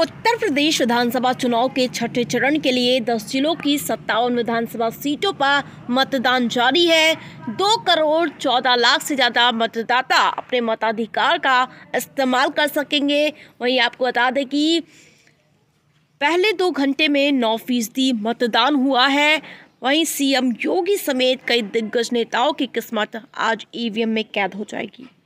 उत्तर प्रदेश विधानसभा चुनाव के छठे चरण के लिए दस जिलों की सत्तावन विधानसभा सीटों पर मतदान जारी है दो करोड़ चौदह लाख से ज़्यादा मतदाता अपने मताधिकार का इस्तेमाल कर सकेंगे वहीं आपको बता दें कि पहले दो घंटे में नौ फीसदी मतदान हुआ है वहीं सीएम योगी समेत कई दिग्गज नेताओं की किस्मत आज ईवीएम में कैद हो जाएगी